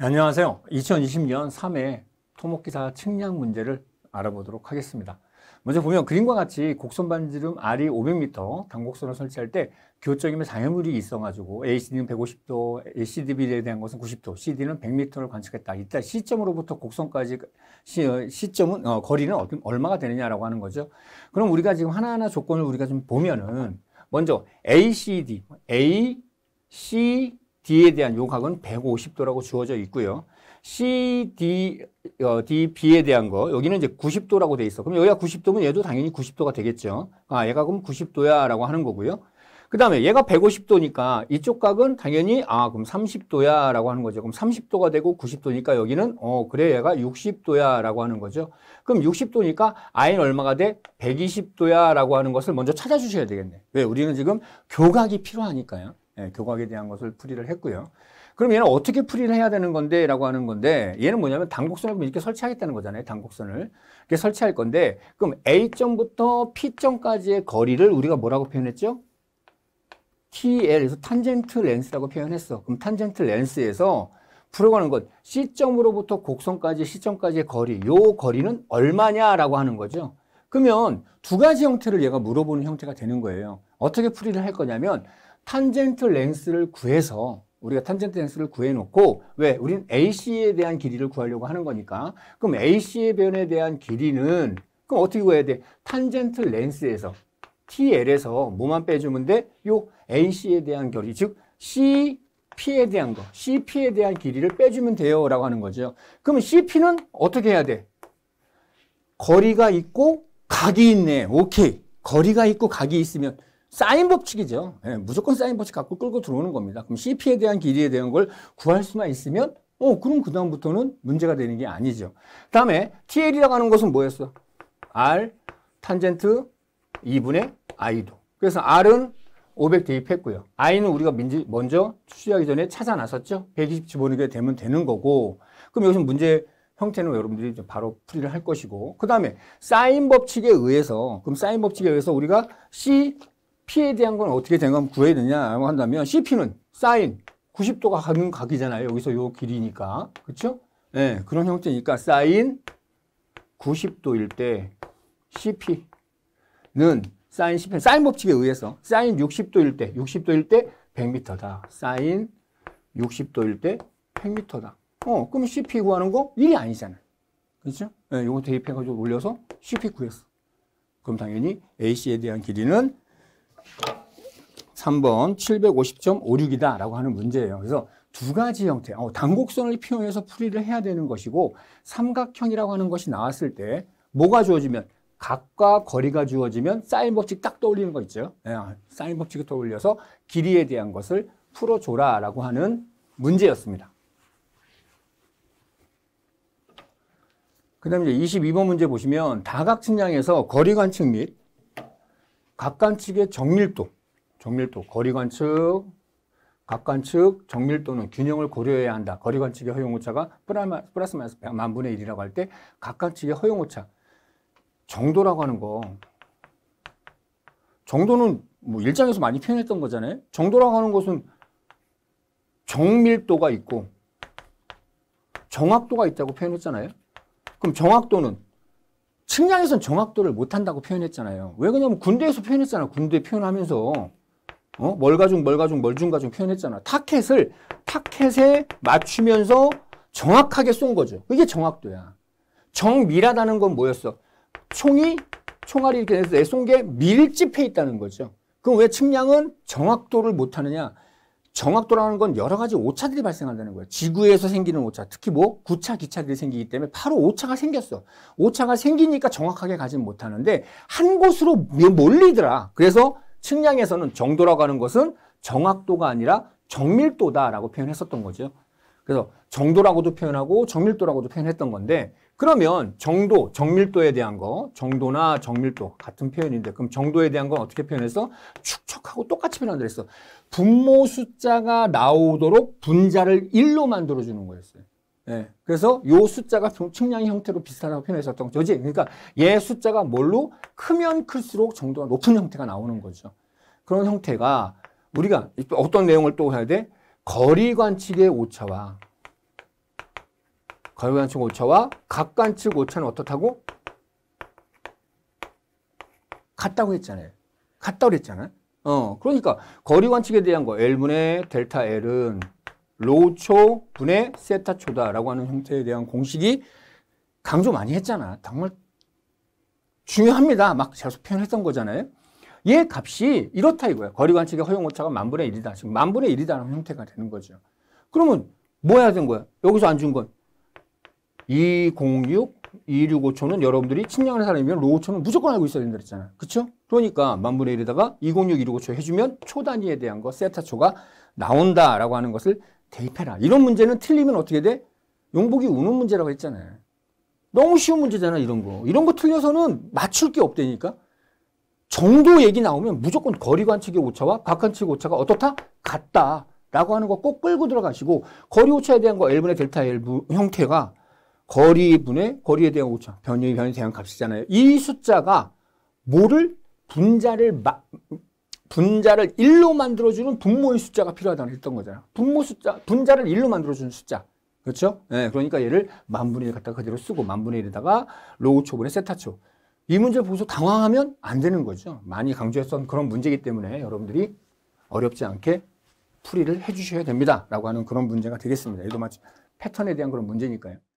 네, 안녕하세요. 2020년 3회 토목기사 측량 문제를 알아보도록 하겠습니다. 먼저 보면 그림과 같이 곡선 반지름 R이 500m 단곡선을 설치할 때 교적이면 장애물이 있어가지고 ACD는 150도, ACDB에 대한 것은 90도, CD는 100m를 관측했다. 이따 시점으로부터 곡선까지 시 어, 점은 어, 거리는 얼마가 되느냐라고 하는 거죠. 그럼 우리가 지금 하나하나 조건을 우리가 좀 보면은 먼저 ACD, A, C, D에 대한 요각은 150도라고 주어져 있고요. C, D, 어, D, B에 대한 거 여기는 이제 90도라고 돼 있어. 그럼 여기가 90도면 얘도 당연히 90도가 되겠죠. 아, 얘가 그럼 90도야 라고 하는 거고요. 그 다음에 얘가 150도니까 이쪽 각은 당연히 아 그럼 30도야 라고 하는 거죠. 그럼 30도가 되고 90도니까 여기는 어 그래 얘가 60도야 라고 하는 거죠. 그럼 60도니까 i는 얼마가 돼? 120도야 라고 하는 것을 먼저 찾아주셔야 되겠네. 왜? 우리는 지금 교각이 필요하니까요. 예, 교각에 대한 것을 풀이를 했고요. 그럼 얘는 어떻게 풀이를 해야 되는 건데? 라고 하는 건데, 얘는 뭐냐면 당곡선을 이렇게 설치하겠다는 거잖아요. 당곡선을. 이렇게 설치할 건데, 그럼 A점부터 P점까지의 거리를 우리가 뭐라고 표현했죠? TL에서 탄젠트 렌스라고 표현했어. 그럼 탄젠트 렌스에서 풀어가는 것, C점으로부터 곡선까지, C점까지의 거리, 요 거리는 얼마냐라고 하는 거죠. 그러면 두 가지 형태를 얘가 물어보는 형태가 되는 거예요. 어떻게 풀이를 할 거냐면 탄젠트 렌스를 구해서 우리가 탄젠트 렌스를 구해놓고 왜? 우린 AC에 대한 길이를 구하려고 하는 거니까 그럼 AC의 변에 대한 길이는 그럼 어떻게 구해야 돼? 탄젠트 렌스에서 TL에서 뭐만 빼주면 돼? 요 AC에 대한 결이 즉 CP에 대한 거 CP에 대한 길이를 빼주면 돼요 라고 하는 거죠 그럼 CP는 어떻게 해야 돼? 거리가 있고 각이 있네 오케이 거리가 있고 각이 있으면 사인 법칙이죠. 예, 무조건 사인 법칙 갖고 끌고 들어오는 겁니다. 그럼 CP에 대한 길이에 대한 걸 구할 수만 있으면 어 그럼 그 다음부터는 문제가 되는 게 아니죠. 다음에 TL이라고 하는 것은 뭐였어? R 탄젠트 2분의 I도. 그래서 R은 500 대입했고요. I는 우리가 먼저 추시하기 전에 찾아나섰죠120 집어넣게 되면 되는 거고 그럼 여기서 문제 형태는 여러분들이 바로 풀이를 할 것이고 그 다음에 사인 법칙에 의해서 그럼 사인 법칙에 의해서 우리가 C P에 대한 건 어떻게 된 건 구해야 되냐고 한다면 CP는 사인 90도가 가는 각이잖아요. 여기서 요 길이니까. 그렇죠? 예, 네, 그런 형태니까 사인 90도일 때 CP는 사인 10, 사인 법칙에 의해서 사인 60도일 때, 60도일 때 100m다. 사인 60도일 때 100m다. 어, 그럼 CP 구하는 거 1이 아니잖아. 그렇죠? 예, 네, 요거 대입해가지고 올려서 CP 구했어. 그럼 당연히 AC에 대한 길이는 3번 750.56이다 라고 하는 문제예요. 그래서 두 가지 형태, 어, 당곡선을 표현해서 풀이를 해야 되는 것이고 삼각형이라고 하는 것이 나왔을 때 뭐가 주어지면 각과 거리가 주어지면 사인 법칙 딱 떠올리는 거 있죠. 예, 사인 법칙을 떠올려서 길이에 대한 것을 풀어줘라 라고 하는 문제였습니다. 그 다음에 22번 문제 보시면 다각측량에서 거리관측 및 각관측의 정밀도, 정밀도, 거리관측, 각관측, 정밀도는 균형을 고려해야 한다. 거리관측의 허용오차가 플러스 마이너스 만분의 1이라고 할 때 각관측의 허용오차 정도라고 하는 거 정도는 뭐 일장에서 많이 표현했던 거잖아요. 정도라고 하는 것은 정밀도가 있고 정확도가 있다고 표현했잖아요. 그럼 정확도는 측량에선 정확도를 못한다고 표현했잖아요. 왜 그러냐면 군대에서 표현했잖아. 군대 표현하면서 어? 멀가중, 멀가중, 멀중가중 표현했잖아. 타켓을 타켓에 맞추면서 정확하게 쏜 거죠. 그게 정확도야. 정밀하다는 건 뭐였어? 총이 총알이 이렇게 돼서 쏜게 밀집해 있다는 거죠. 그럼 왜 측량은 정확도를 못하느냐? 정확도라는 건 여러 가지 오차들이 발생한다는 거예요. 지구에서 생기는 오차, 특히 뭐 구차 기차들이 생기기 때문에 바로 오차가 생겼어. 오차가 생기니까 정확하게 가진 못하는데 한 곳으로 몰리더라. 그래서 측량에서는 정도라고 하는 것은 정확도가 아니라 정밀도다라고 표현했었던 거죠. 그래서 정도라고도 표현하고 정밀도라고도 표현했던 건데 그러면 정도, 정밀도에 대한 거, 정도나 정밀도 같은 표현인데 그럼 정도에 대한 건 어떻게 표현해서 축척하고 똑같이 표현한다 그랬어. 분모 숫자가 나오도록 분자를 1로 만들어 주는 거였어요. 예. 그래서 요 숫자가 측량의 형태로 비슷하다고 표현했었던 거지. 그러니까 얘 숫자가 뭘로 크면 클수록 정도가 높은 형태가 나오는 거죠. 그런 형태가 우리가 어떤 내용을 또 해야 돼? 거리 관측의 오차와 거리 관측 오차와 각 관측 오차는 어떻다고? 같다고 했잖아요. 같다고 했잖아요. 어, 그러니까 거리 관측에 대한 거 L분의 델타 L은 로초 분의 세타초다라고 하는 형태에 대한 공식이 강조 많이 했잖아. 정말 중요합니다. 막 계속 표현했던 거잖아요. 얘 값이 이렇다 이거야. 거리 관측의 허용 오차가 만분의 일이다 지금 만분의 일이다라는 형태가 되는 거죠. 그러면 뭐 해야 되는 거야? 여기서 안 준건 206, 265초는 여러분들이 측량하는 사람이면 로 5초는 무조건 알고 있어야 된다 그랬잖아그쵸 그러니까 만분의 일에다가 206, 265초 해주면 초 단위에 대한 거 세타초가 나온다라고 하는 것을 대입해라. 이런 문제는 틀리면 어떻게 돼? 용복이 우는 문제라고 했잖아요. 너무 쉬운 문제잖아 이런 거. 이런 거 틀려서는 맞출 게 없다니까. 정도 얘기 나오면 무조건 거리 관측의 오차와 각관측 오차가 어떻다? 같다. 라고 하는 거 꼭 끌고 들어가시고 거리 오차에 대한 거 L분의 델타 L 형태가 거리분의 거리에 대한 오차, 변이 변이 대한 값이잖아요. 이 숫자가 뭐를 분자를 마, 분자를 1로 만들어주는 분모의 숫자가 필요하다고 했던 거잖아. 분모 숫자, 분자를 1로 만들어주는 숫자. 그렇죠? 예, 네, 그러니까 얘를 만분의 1 갖다가 그대로 쓰고 만분의 1에다가 로우 초분의 세타 초. 이 문제 를 보고서 당황하면 안 되는 거죠. 많이 강조했던 그런 문제이기 때문에 여러분들이 어렵지 않게 풀이를 해주셔야 됩니다. 라고 하는 그런 문제가 되겠습니다. 이도 마치 패턴에 대한 그런 문제니까요.